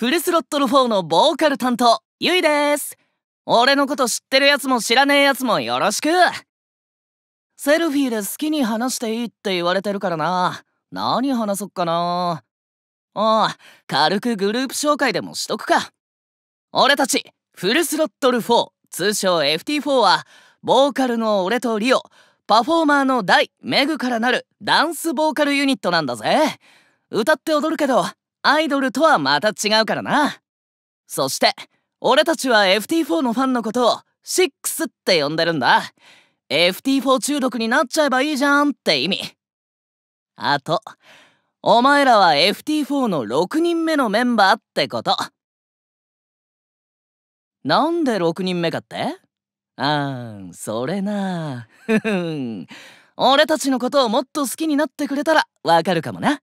フルスロットル4のボーカル担当、ゆいです。俺のこと知ってるやつも知らねえやつもよろしく。セルフィーで好きに話していいって言われてるからな。何話そっかな。ああ、軽くグループ紹介でもしとくか。俺たち、フルスロットル4、通称 FT4 は、ボーカルの俺とリオ、パフォーマーのダイ、メグからなるダンスボーカルユニットなんだぜ。歌って踊るけど、アイドルとはまた違うからなそして俺たちは FT4 のファンのことをスって呼んでるんだ FT4 中毒になっちゃえばいいじゃんって意味あとお前らは FT4 の6人目のメンバーってことなんで6人目かってあーんそれなふふん俺たちのことをもっと好きになってくれたらわかるかもな。